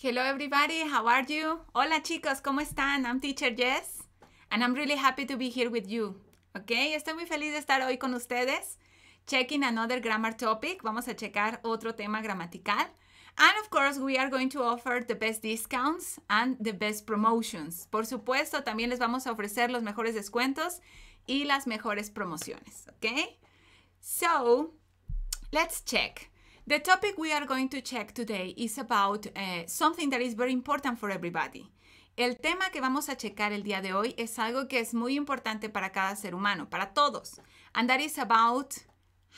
Hello everybody, how are you? Hola chicos, ¿cómo están? I'm teacher Jess and I'm really happy to be here with you. Ok, estoy muy feliz de estar hoy con ustedes. Checking another grammar topic, vamos a checar otro tema gramatical. And of course, we are going to offer the best discounts and the best promotions. Por supuesto, también les vamos a ofrecer los mejores descuentos y las mejores promociones, ¿ok? So, let's check. The topic we are going to check today is about eh, something that is very important for everybody. El tema que vamos a checar el día de hoy es algo que es muy importante para cada ser humano, para todos. And that is about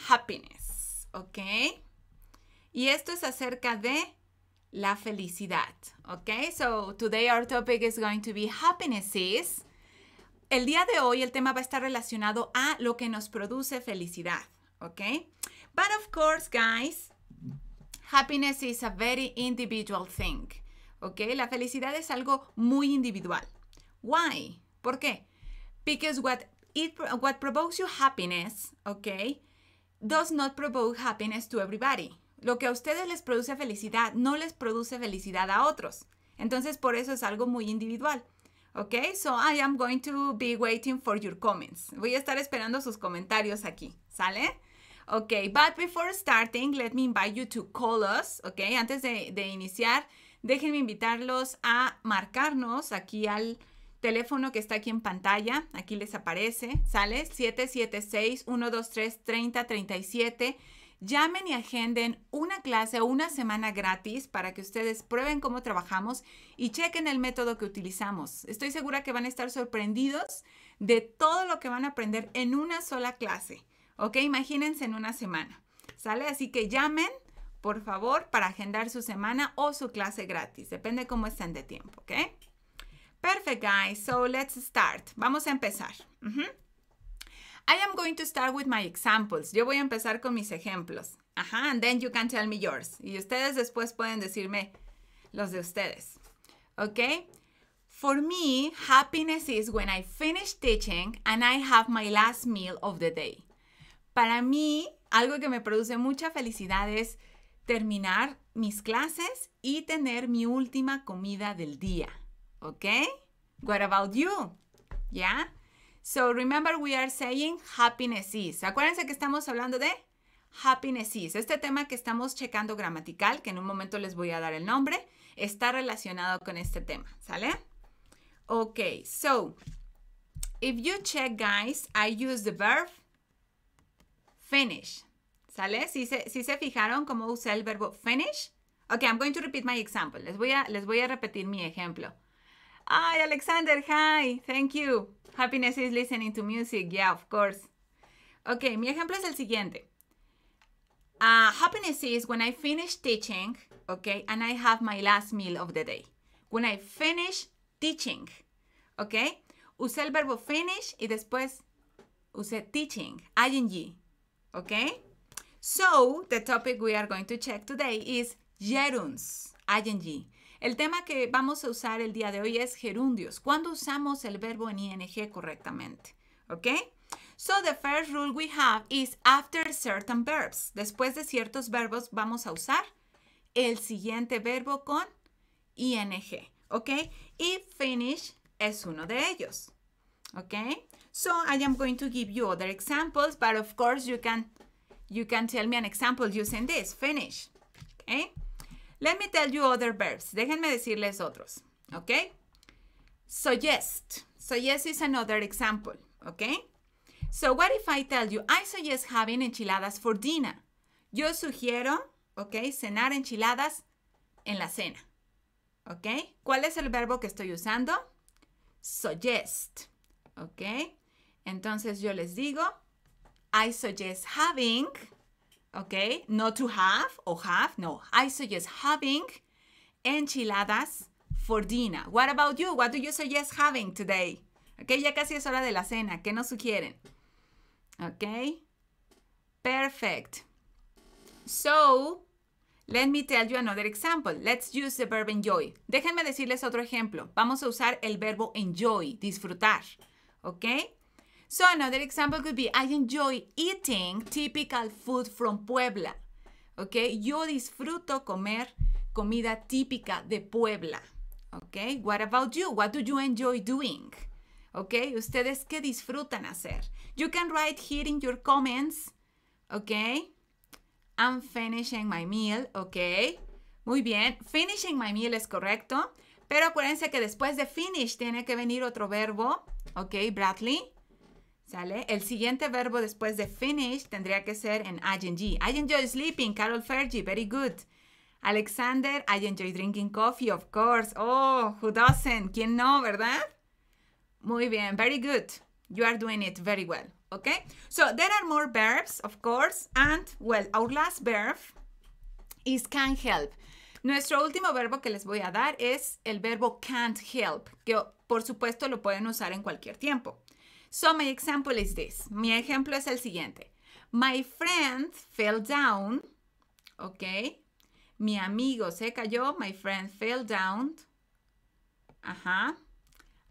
happiness, ¿ok? Y esto es acerca de la felicidad, ¿ok? So today our topic is going to be happiness El día de hoy el tema va a estar relacionado a lo que nos produce felicidad, ¿ok? But of course, guys, Happiness is a very individual thing. ¿Ok? La felicidad es algo muy individual. Why? ¿Por qué? Because what, it, what provokes you happiness, ¿ok? Does not provoke happiness to everybody. Lo que a ustedes les produce felicidad no les produce felicidad a otros. Entonces, por eso es algo muy individual. ¿Ok? So I am going to be waiting for your comments. Voy a estar esperando sus comentarios aquí. ¿Sale? Ok, but before starting, let me invite you to call us, Antes de, de iniciar, déjenme invitarlos a marcarnos aquí al teléfono que está aquí en pantalla, aquí les aparece, ¿sale? 776-123-3037. Llamen y agenden una clase o una semana gratis para que ustedes prueben cómo trabajamos y chequen el método que utilizamos. Estoy segura que van a estar sorprendidos de todo lo que van a aprender en una sola clase. ¿ok? Imagínense en una semana, ¿sale? Así que llamen, por favor, para agendar su semana o su clase gratis, depende cómo estén de tiempo, ¿ok? Perfect, guys. So let's start. Vamos a empezar. I am going to start with my examples. Yo voy a empezar con mis ejemplos. Ajá, and then you can tell me yours. Y ustedes después pueden decirme los de ustedes. ¿Ok? For me, happiness is when I finish teaching and I have my last meal of the day. Para mí, algo que me produce mucha felicidad es terminar mis clases y tener mi última comida del día. ¿Ok? What about you? ¿Ya? Yeah? So remember we are saying happiness is. Acuérdense que estamos hablando de happiness is. Este tema que estamos checando gramatical, que en un momento les voy a dar el nombre, está relacionado con este tema, ¿sale? Ok, so if you check guys, I use the verb finish. ¿Sale? Si se, fijaron cómo usé el verbo finish. Ok, I'm going to repeat my example. Les voy a, les voy a repetir mi ejemplo. Ay, Alexander, hi, thank you. Happiness is listening to music. Yeah, of course. Ok, mi ejemplo es el siguiente. Ah, happiness is when I finish teaching, okay, and I have my last meal of the day. When I finish teaching, okay, usé el verbo finish y después usé teaching, ing. Okay? So, the topic we are going to check today is gerunds, ing. El tema que vamos a usar el día de hoy es gerundios. ¿Cuándo usamos el verbo en ing correctamente? Okay? So the first rule we have is after certain verbs. Después de ciertos verbos vamos a usar el siguiente verbo con ing, ¿ok? Y finish es uno de ellos okay so i am going to give you other examples but of course you can you can tell me an example using this finish okay let me tell you other verbs déjenme decirles otros okay suggest suggest is another example okay so what if i tell you i suggest having enchiladas for dinner yo sugiero okay cenar enchiladas en la cena okay cuál es el verbo que estoy usando suggest ¿ok? Entonces yo les digo, I suggest having, ¿ok? not to have o have, no. I suggest having enchiladas for dinner. What about you? What do you suggest having today? ¿Ok? Ya casi es hora de la cena. ¿Qué nos sugieren? ¿Ok? Perfect. So, let me tell you another example. Let's use the verb enjoy. Déjenme decirles otro ejemplo. Vamos a usar el verbo enjoy, disfrutar okay? So another example could be, I enjoy eating typical food from Puebla, okay? Yo disfruto comer comida típica de Puebla, okay? What about you? What do you enjoy doing? Okay, ustedes qué disfrutan hacer? You can write here in your comments, okay? I'm finishing my meal, ok. Muy bien, finishing my meal es correcto, pero acuérdense que después de finish tiene que venir otro verbo ¿Ok? Bradley. ¿Sale? El siguiente verbo después de finish tendría que ser en ing. I enjoy sleeping. Carol Fergie. Very good. Alexander, I enjoy drinking coffee, of course. Oh, who doesn't? ¿Quién no, verdad? Muy bien. Very good. You are doing it very well. Okay? So there are more verbs, of course. And, well, our last verb is can help. Nuestro último verbo que les voy a dar es el verbo can't help, que por supuesto lo pueden usar en cualquier tiempo. So my example is this. Mi ejemplo es el siguiente. My friend fell down. Ok. Mi amigo se cayó. My friend fell down. Ajá.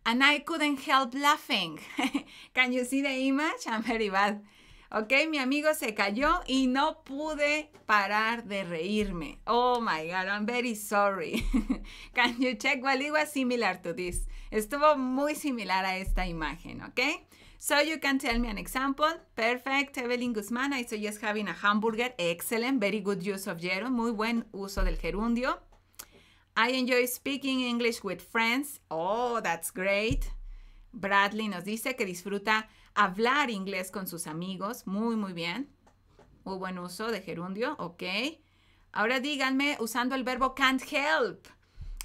And I couldn't help laughing. Can you see the image? I'm very bad. Ok, mi amigo se cayó y no pude parar de reírme. Oh my God, I'm very sorry. Can you check what it was similar to this? Estuvo muy similar a esta imagen, ok? So you can tell me an example. Perfect. Evelyn Guzmán, I suggest having a hamburger. Excellent. Very good use of gerund. Muy buen uso del gerundio. I enjoy speaking English with friends. Oh, that's great. Bradley nos dice que disfruta hablar inglés con sus amigos. Muy, muy bien. Muy buen uso de gerundio, ok. Ahora díganme usando el verbo can't help.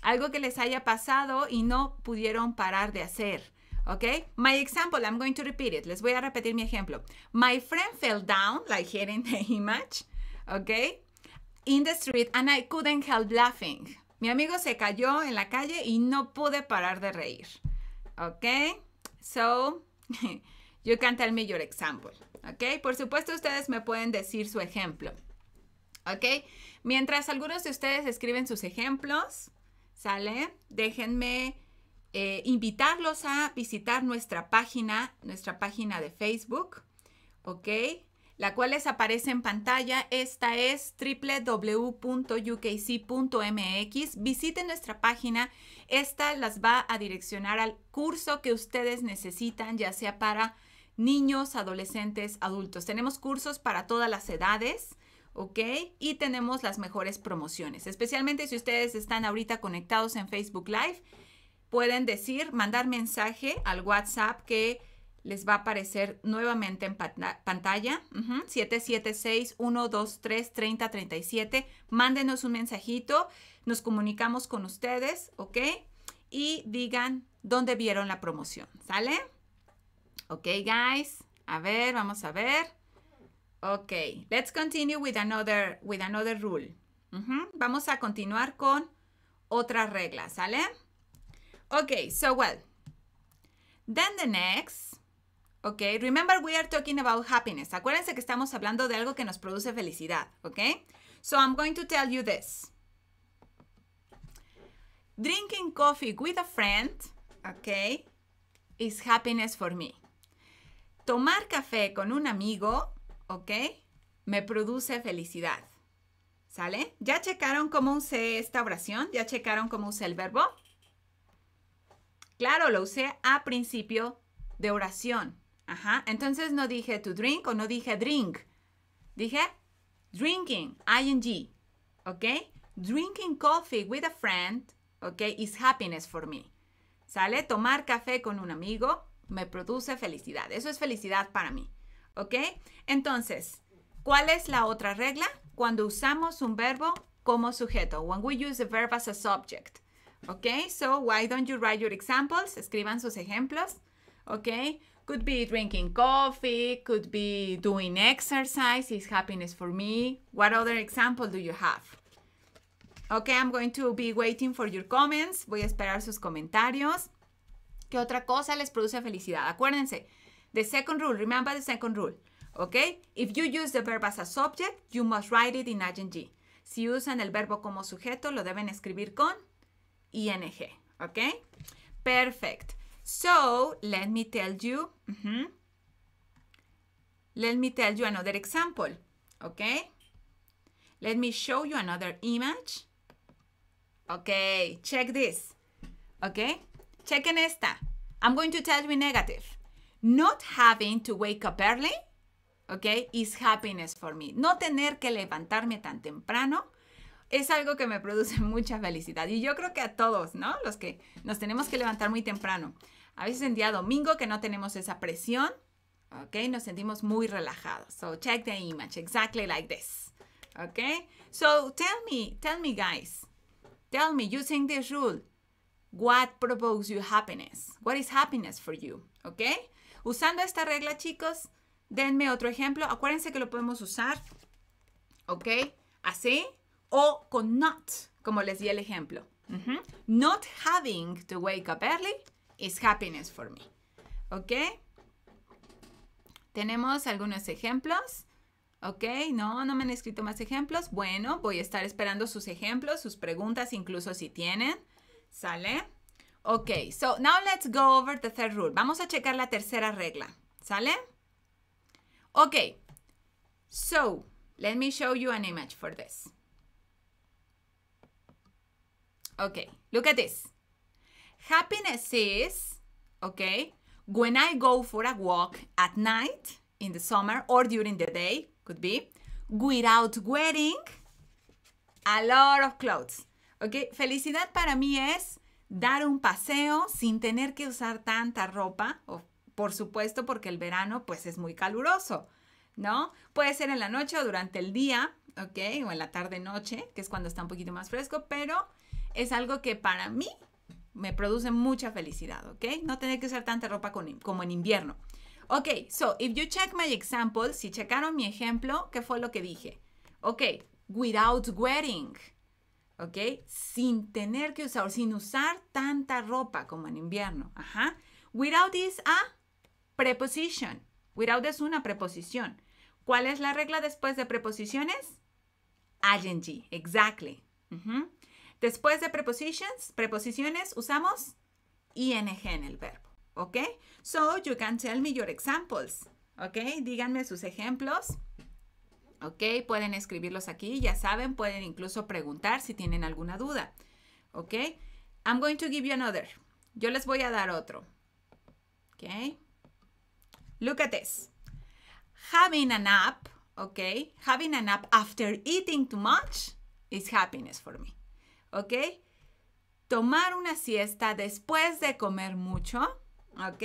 Algo que les haya pasado y no pudieron parar de hacer. ¿ok? My example, I'm going to repeat it. Les voy a repetir mi ejemplo. My friend fell down, like here in the image, ¿ok? In the street and I couldn't help laughing. Mi amigo se cayó en la calle y no pude parar de reír. ¿ok? So, you can tell me your example, ¿ok? Por supuesto, ustedes me pueden decir su ejemplo, ¿ok? Mientras algunos de ustedes escriben sus ejemplos, ¿sale? Déjenme eh, invitarlos a visitar nuestra página, nuestra página de Facebook, ¿ok? la cual les aparece en pantalla. Esta es www.ukc.mx. Visiten nuestra página. Esta las va a direccionar al curso que ustedes necesitan, ya sea para niños, adolescentes, adultos. Tenemos cursos para todas las edades. ¿ok? Y tenemos las mejores promociones, especialmente si ustedes están ahorita conectados en Facebook Live, pueden decir, mandar mensaje al WhatsApp que les va a aparecer nuevamente en pantalla. 776-123-3037. Mándenos un mensajito, nos comunicamos con ustedes, ¿ok? Y digan dónde vieron la promoción, ¿sale? Ok, guys. A ver, vamos a ver. Ok, let's continue with another, with another rule. Vamos a continuar con otra regla, ¿sale? Ok, so well. Then the next ¿ok? Remember, we are talking about happiness. Acuérdense que estamos hablando de algo que nos produce felicidad, ¿ok? So I'm going to tell you this. Drinking coffee with a friend, ¿ok? Is happiness for me. Tomar café con un amigo, ¿ok? Me produce felicidad. ¿Sale? ¿Ya checaron cómo usé esta oración? ¿Ya checaron cómo usé el verbo? Claro, lo usé a principio de oración. Ajá, entonces no dije to drink o no dije drink. Dije drinking, ing, ¿ok? Drinking coffee with a friend, ¿ok? Is happiness for me. ¿Sale? Tomar café con un amigo me produce felicidad. Eso es felicidad para mí, ¿ok? Entonces, ¿cuál es la otra regla? Cuando usamos un verbo como sujeto. When we use the verb as a subject. ¿Ok? So, why don't you write your examples? Escriban sus ejemplos. ¿Ok? Could be drinking coffee, could be doing exercise, is happiness for me. What other example do you have? Okay, I'm going to be waiting for your comments. Voy a esperar sus comentarios. ¿Qué otra cosa les produce felicidad? Acuérdense, the second rule, remember the second rule. Okay? If you use the verb as a subject, you must write it in ing. Si usan el verbo como sujeto, lo deben escribir con ing. okay? Perfect. So, let me tell you, let me tell you another example, okay? Let me show you another image. Okay, check this, okay? Check en esta. I'm going to tell you negative. Not having to wake up early, okay, is happiness for me. No tener que levantarme tan temprano es algo que me produce mucha felicidad. Y yo creo que a todos, ¿no? Los que nos tenemos que levantar muy temprano. A veces en día domingo que no tenemos esa presión, ¿ok? Nos sentimos muy relajados. So check the image exactly like this, ¿ok? So tell me, tell me guys, tell me using this rule, what provokes you happiness? What is happiness for you, ¿ok? Usando esta regla, chicos, denme otro ejemplo. Acuérdense que lo podemos usar, ¿ok? Así o con not, como les di el ejemplo. Not having to wake up early is happiness for me. ¿Ok? Tenemos algunos ejemplos. ¿Ok? No, no me han escrito más ejemplos. Bueno, voy a estar esperando sus ejemplos, sus preguntas, incluso si tienen. ¿Sale? Ok, so now let's go over the third rule. Vamos a checar la tercera regla. ¿Sale? Ok, so let me show you an image for this. Ok, look at this. Happiness is, okay, when I go for a walk at night, in the summer, or during the day, could be, without wearing a lot of clothes. Okay, felicidad para mí es dar un paseo sin tener que usar tanta ropa, o, por supuesto porque el verano pues es muy caluroso, ¿no? Puede ser en la noche o durante el día, ¿ok? O en la tarde-noche, que es cuando está un poquito más fresco, pero es algo que para mí me produce mucha felicidad, ¿ok? No tener que usar tanta ropa como en invierno. Ok, so if you check my example, si checaron mi ejemplo, ¿qué fue lo que dije? Ok, without wearing, ¿ok? Sin tener que usar, sin usar tanta ropa como en invierno, ajá. Without is a preposition. Without es una preposición. ¿Cuál es la regla después de preposiciones? ING, exactly. Después de prepositions, preposiciones, usamos ing en el verbo. ¿Ok? So, you can tell me your examples. ¿Ok? Díganme sus ejemplos. ¿Ok? Pueden escribirlos aquí, ya saben, pueden incluso preguntar si tienen alguna duda. ¿Ok? I'm going to give you another. Yo les voy a dar otro. ¿Ok? Look at this. Having a nap, ¿ok? Having a nap after eating too much is happiness for me. ¿ok? Tomar una siesta después de comer mucho, ¿ok?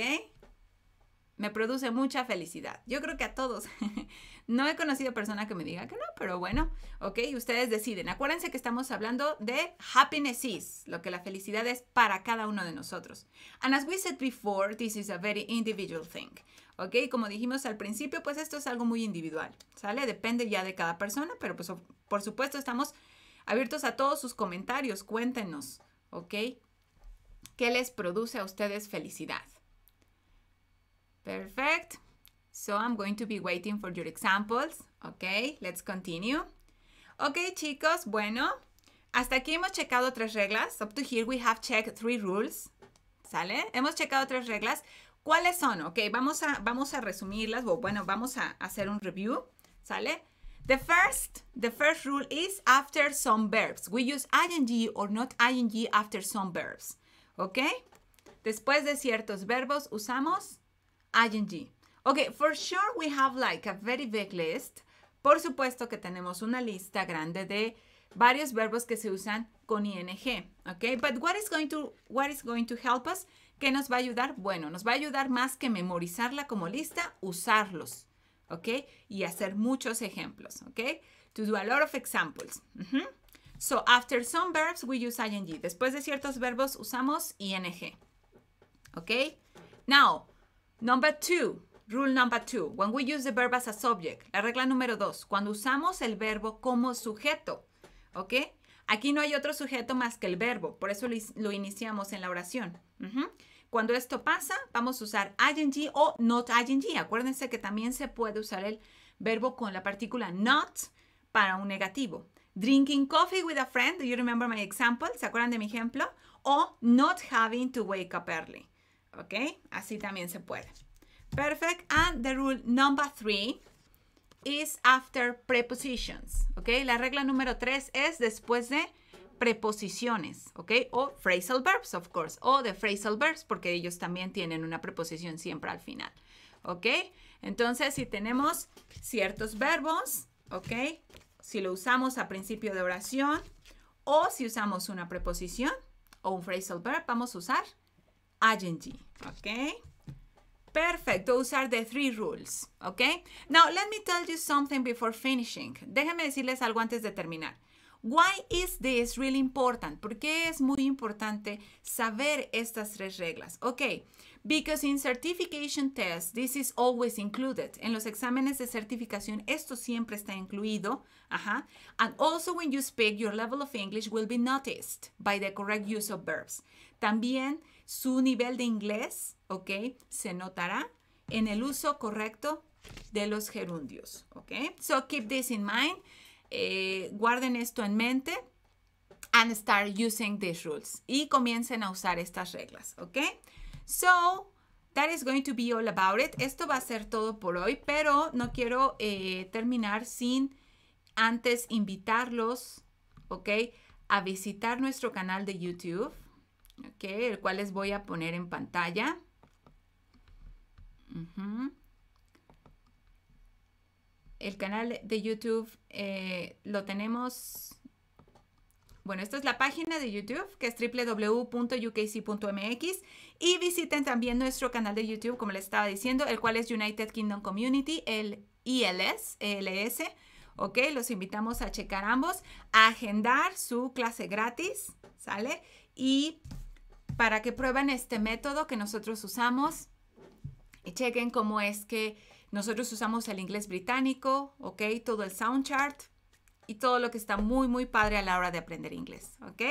Me produce mucha felicidad. Yo creo que a todos. no he conocido persona que me diga que no, pero bueno, ¿ok? Ustedes deciden. Acuérdense que estamos hablando de happiness is, lo que la felicidad es para cada uno de nosotros. And as we said before, this is a very individual thing. ¿ok? Como dijimos al principio, pues esto es algo muy individual, ¿sale? Depende ya de cada persona, pero pues por supuesto estamos abiertos a todos sus comentarios. Cuéntenos, ¿ok? ¿Qué les produce a ustedes felicidad? Perfect. So I'm going to be waiting for your examples. Ok, let's continue. Ok, chicos, bueno, hasta aquí hemos checado tres reglas. Up to here we have checked three rules. ¿Sale? Hemos checado tres reglas. ¿Cuáles son? Ok, vamos a, vamos a resumirlas. Bueno, vamos a hacer un review. ¿Sale? The first, the first rule is after some verbs. We use ing or not ing after some verbs. ¿Ok? Después de ciertos verbos usamos ing. Ok, for sure we have like a very big list. Por supuesto que tenemos una lista grande de varios verbos que se usan con ing. Ok, but what is going to, what is going to help us? ¿Qué nos va a ayudar? Bueno, nos va a ayudar más que memorizarla como lista, usarlos. ¿ok? Y hacer muchos ejemplos, ¿ok? To do a lot of examples. So, after some verbs, we use ing. Después de ciertos verbos, usamos ing. ¿Ok? Now, number two. Rule number two. When we use the verb as a subject. La regla número dos. Cuando usamos el verbo como sujeto. ¿Ok? Aquí no hay otro sujeto más que el verbo. Por eso lo, iniciamos en la oración. Cuando esto pasa, vamos a usar ing o not ing. Acuérdense que también se puede usar el verbo con la partícula not para un negativo. Drinking coffee with a friend, do you remember my example? ¿Se acuerdan de mi ejemplo? O not having to wake up early. ¿Ok? Así también se puede. Perfect. And the rule number three is after prepositions. ¿Ok? La regla número tres es después de preposiciones, ¿ok? O phrasal verbs, of course, o de phrasal verbs, porque ellos también tienen una preposición siempre al final, ¿ok? Entonces, si tenemos ciertos verbos, ¿ok? Si lo usamos a principio de oración o si usamos una preposición o un phrasal verb, vamos a usar ing, ¿ok? Perfecto, usar the three rules. ¿ok? Now let me tell you something before finishing. Déjenme decirles algo antes de terminar. Why is this really important? ¿Por qué es muy importante saber estas tres reglas? Ok, because in certification tests, this is always included. En los exámenes de certificación, esto siempre está incluido. Ajá. And also when you speak, your level of English will be noticed by the correct use of verbs. También su nivel de inglés, ok, se notará en el uso correcto de los gerundios, ok? So keep this in mind. Eh, guarden esto en mente and start using these rules. Y comiencen a usar estas reglas, ¿ok? So, that is going to be all about it. Esto va a ser todo por hoy, pero no quiero eh, terminar sin antes invitarlos, ¿ok? A visitar nuestro canal de YouTube, ¿ok? El cual les voy a poner en pantalla el canal de YouTube eh, lo tenemos. Bueno, esta es la página de YouTube, que es www.ukc.mx. Y visiten también nuestro canal de YouTube, como les estaba diciendo, el cual es United Kingdom Community, el ILS, e ¿ok? Los invitamos a checar ambos, a agendar su clase gratis, ¿sale? Y para que prueben este método que nosotros usamos y chequen cómo es que nosotros usamos el inglés británico, ¿ok? Todo el sound chart y todo lo que está muy, muy padre a la hora de aprender inglés, ¿ok?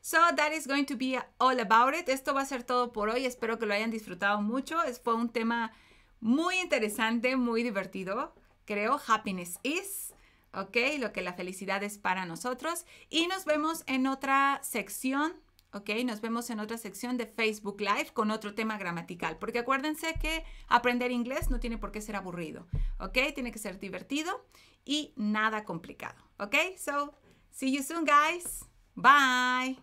So that is going to be all about it. Esto va a ser todo por hoy. Espero que lo hayan disfrutado mucho. Fue un tema muy interesante, muy divertido, creo. Happiness is. ¿ok? Lo que la felicidad es para nosotros. Y nos vemos en otra sección Okay, Nos vemos en otra sección de Facebook Live con otro tema gramatical, porque acuérdense que aprender inglés no tiene por qué ser aburrido, Okay, Tiene que ser divertido y nada complicado, Okay, So, see you soon, guys. Bye.